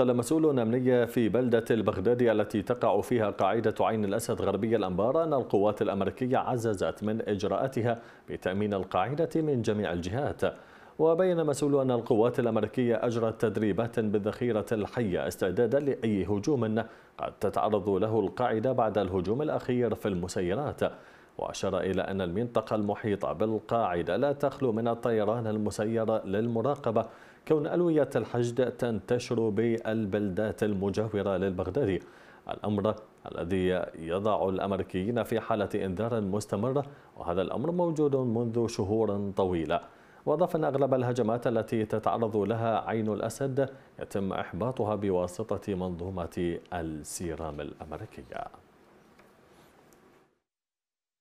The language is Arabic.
قال مسؤول أمني في بلدة البغدادي التي تقع فيها قاعدة عين الأسد غربي الأنبار أن القوات الأمريكية عززت من إجراءاتها بتأمين القاعدة من جميع الجهات وبين مسؤول أن القوات الأمريكية أجرت تدريبات بالذخيرة الحية استعدادا لأي هجوم قد تتعرض له القاعدة بعد الهجوم الأخير في المسيرات وأشار إلى أن المنطقة المحيطة بالقاعدة لا تخلو من الطيران المسير للمراقبة كون ألوية الحشد تنتشر بالبلدات المجاورة للبغدادي الأمر الذي يضع الأمريكيين في حالة إنذار مستمرة وهذا الأمر موجود منذ شهور طويلة وأضاف أن أغلب الهجمات التي تتعرض لها عين الأسد يتم إحباطها بواسطة منظومة السيرام الأمريكية